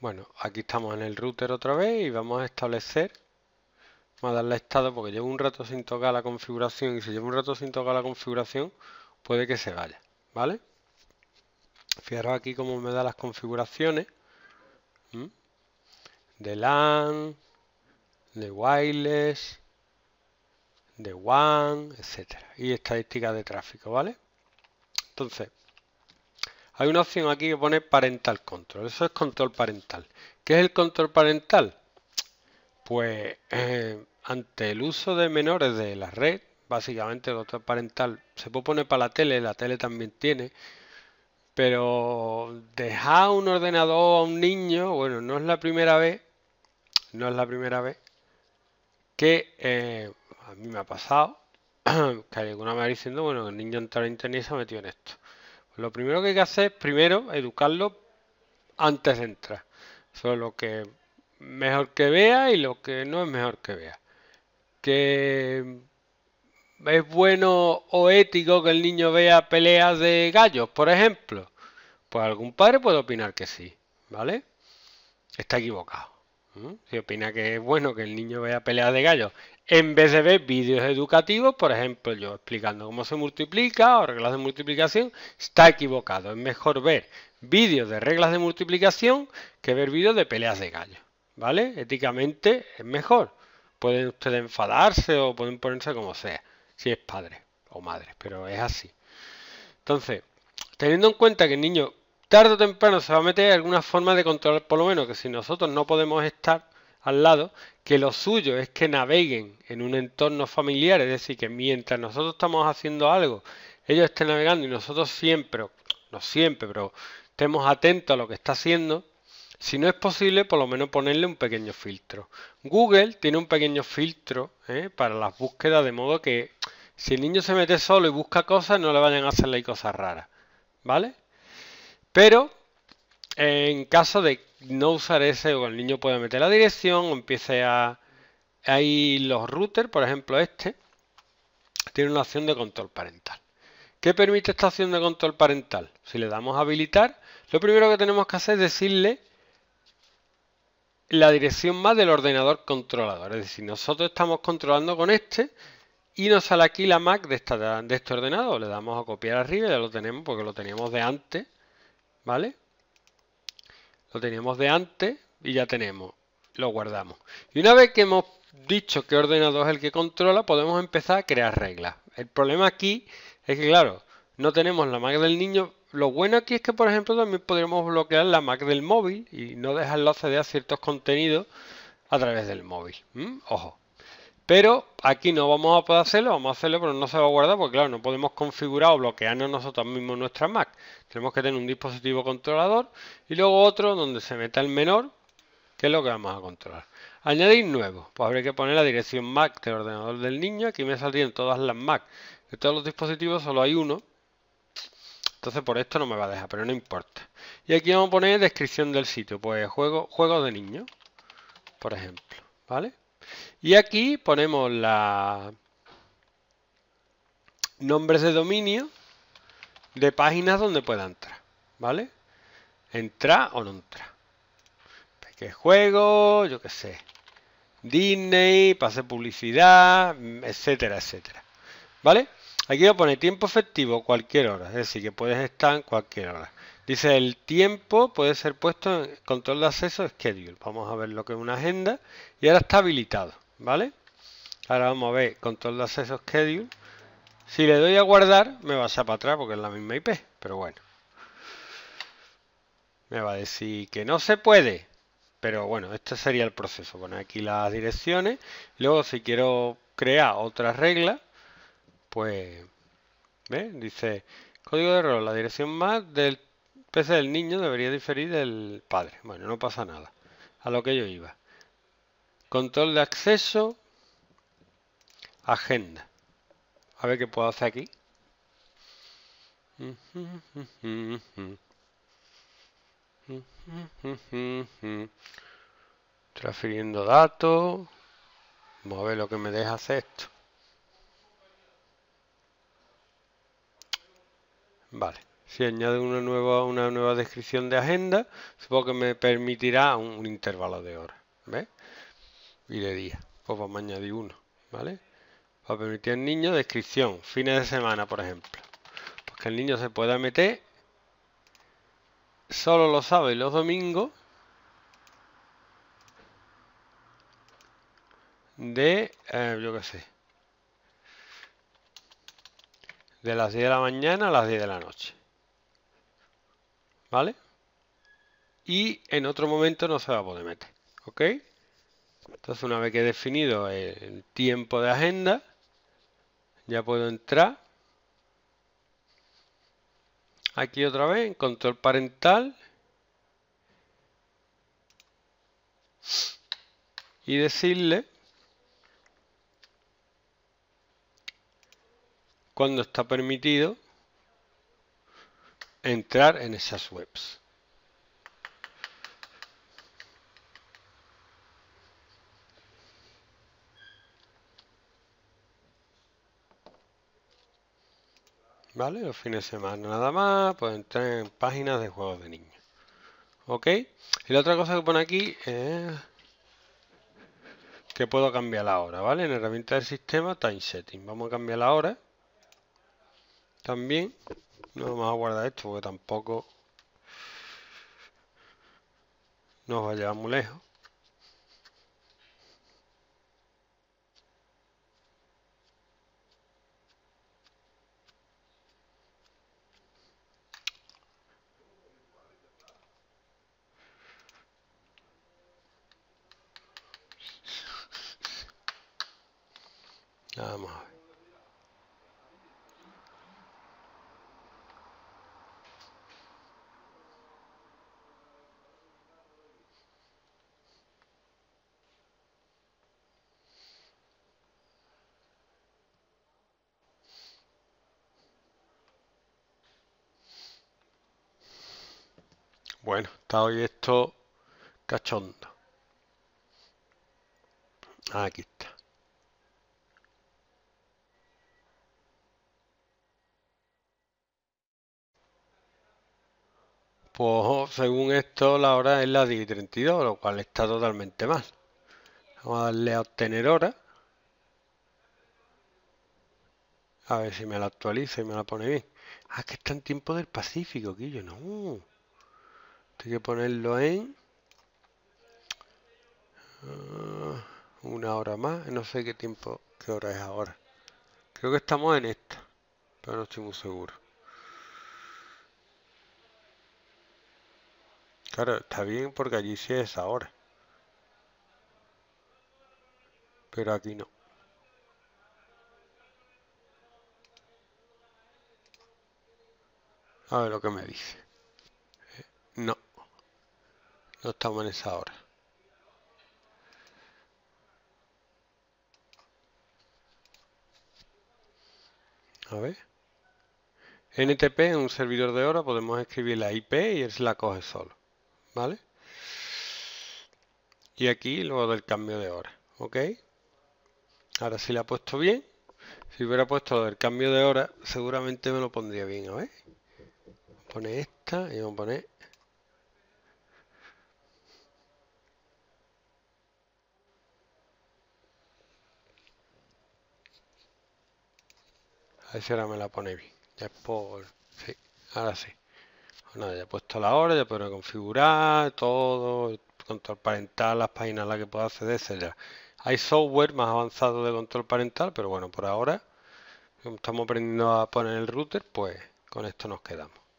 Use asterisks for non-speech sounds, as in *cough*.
Bueno, aquí estamos en el router otra vez y vamos a establecer a darle estado porque llevo un rato sin tocar la configuración y si llevo un rato sin tocar la configuración puede que se vaya, ¿vale? Fijaros aquí cómo me da las configuraciones de LAN, de wireless, de WAN, etcétera y estadísticas de tráfico, ¿vale? Entonces, hay una opción aquí que pone parental control. Eso es control parental. ¿Qué es el control parental? Pues eh, ante el uso de menores de la red, básicamente el control parental se puede poner para la tele, la tele también tiene, pero dejar un ordenador a un niño, bueno, no es la primera vez, no es la primera vez que eh, a mí me ha pasado *clears throat* que alguna me diciendo, bueno, el niño entró en internet y se ha metido en esto. Lo primero que hay que hacer es primero educarlo antes de entrar. Sobre lo que mejor que vea y lo que no es mejor que vea. Que es bueno o ético que el niño vea peleas de gallos, por ejemplo. Pues algún padre puede opinar que sí, ¿vale? Está equivocado. Si opina que es bueno que el niño vea peleas de gallos en vez de ver vídeos educativos, por ejemplo, yo explicando cómo se multiplica o reglas de multiplicación, está equivocado. Es mejor ver vídeos de reglas de multiplicación que ver vídeos de peleas de gallo. ¿Vale? Éticamente es mejor. Pueden ustedes enfadarse o pueden ponerse como sea, si es padre o madre, pero es así. Entonces, teniendo en cuenta que el niño tarde o temprano se va a meter alguna forma de controlar, por lo menos que si nosotros no podemos estar, al lado, que lo suyo es que naveguen en un entorno familiar, es decir, que mientras nosotros estamos haciendo algo, ellos estén navegando y nosotros siempre, no siempre, pero estemos atentos a lo que está haciendo, si no es posible, por lo menos ponerle un pequeño filtro. Google tiene un pequeño filtro ¿eh? para las búsquedas, de modo que si el niño se mete solo y busca cosas, no le vayan a hacerle cosas raras. ¿Vale? Pero en caso de no usar ese o el niño puede meter la dirección o empiece a... Hay los routers, por ejemplo este, tiene una opción de control parental. ¿Qué permite esta opción de control parental? Si le damos a habilitar, lo primero que tenemos que hacer es decirle la dirección más del ordenador controlador. Es decir, nosotros estamos controlando con este y nos sale aquí la Mac de, esta, de este ordenador. Le damos a copiar arriba ya lo tenemos porque lo teníamos de antes. ¿Vale? Lo teníamos de antes y ya tenemos. Lo guardamos. Y una vez que hemos dicho qué ordenador es el que controla, podemos empezar a crear reglas. El problema aquí es que, claro, no tenemos la Mac del niño. Lo bueno aquí es que, por ejemplo, también podríamos bloquear la Mac del móvil y no dejarlo acceder a ciertos contenidos a través del móvil. Ojo. Pero aquí no vamos a poder hacerlo, vamos a hacerlo, pero no se va a guardar porque, claro, no podemos configurar o bloquearnos nosotros mismos nuestra Mac. Tenemos que tener un dispositivo controlador y luego otro donde se meta el menor, que es lo que vamos a controlar. Añadir nuevo. Pues habría que poner la dirección Mac del ordenador del niño. Aquí me saldrían todas las Mac. De todos los dispositivos solo hay uno. Entonces por esto no me va a dejar, pero no importa. Y aquí vamos a poner descripción del sitio. Pues juego, juego de niño por ejemplo. ¿Vale? Y aquí ponemos la nombres de dominio de páginas donde pueda entrar, ¿vale? Entra o no entrar. ¿Qué juego, yo qué sé. Disney, pase publicidad, etcétera, etcétera. ¿Vale? Aquí voy a poner tiempo efectivo cualquier hora, es decir, que puedes estar en cualquier hora. Dice el tiempo puede ser puesto en control de acceso schedule. Vamos a ver lo que es una agenda. Y ahora está habilitado, ¿vale? Ahora vamos a ver control de acceso schedule. Si le doy a guardar, me va a para atrás porque es la misma IP, pero bueno. Me va a decir que no se puede. Pero bueno, este sería el proceso. Poner aquí las direcciones. Luego si quiero crear otra regla, pues... Dice código de error, la dirección más del Pese del niño debería diferir del padre. Bueno, no pasa nada. A lo que yo iba. Control de acceso. Agenda. A ver qué puedo hacer aquí. Transfiriendo datos. Vamos a ver lo que me deja hacer esto. Vale. Si añado una nueva, una nueva descripción de agenda, supongo que me permitirá un, intervalo de hora Y de día. Pues vamos a añadir uno. ¿Vale? Va permitir al niño descripción. Fines de semana, por ejemplo. porque que el niño se pueda meter solo los sábados y los domingos de, eh, yo qué sé, de las 10 de la mañana a las 10 de la noche. ¿Vale? Y en otro momento no se va a poder meter. ¿Ok? Entonces una vez que he definido el tiempo de agenda, ya puedo entrar. Aquí otra vez, en control parental. Y decirle cuando está permitido entrar en esas webs. ¿Vale? Los fines de semana nada más, pueden entrar en páginas de juegos de niños. ¿Ok? Y la otra cosa que pone aquí es que puedo cambiar la hora, ¿vale? En herramienta del sistema, time setting. Vamos a cambiar la hora. También. No, vamos a guardar esto porque tampoco nos va a llevar muy lejos. Vamos a Bueno, está hoy esto cachondo. Ah, aquí está. Pues oh, según esto la hora es la 10 y 32, lo cual está totalmente mal. Vamos a darle a obtener hora. A ver si me la actualiza y me la pone bien. Ah, que está en tiempo del Pacífico, que no. Hay que ponerlo en ah, una hora más. No sé qué tiempo, qué hora es ahora. Creo que estamos en esta, pero no estoy muy seguro. Claro, está bien porque allí sí es ahora. Pero aquí no. A ver lo que me dice. Eh, no. No estamos en esa hora. A ver. NTP en un servidor de hora podemos escribir la IP y él la coge solo. ¿Vale? Y aquí luego del cambio de hora. ¿Ok? Ahora si la ha puesto bien. Si hubiera puesto lo del cambio de hora, seguramente me lo pondría bien. A ¿eh? ver. Pone esta y vamos a poner A ver si ahora me la pone bien. Ya por... Sí, ahora sí. Bueno, pues ya he puesto la hora, ya puedo configurar todo, control parental, las páginas a las que puedo acceder, etc. Hay software más avanzado de control parental, pero bueno, por ahora, como estamos aprendiendo a poner el router, pues con esto nos quedamos.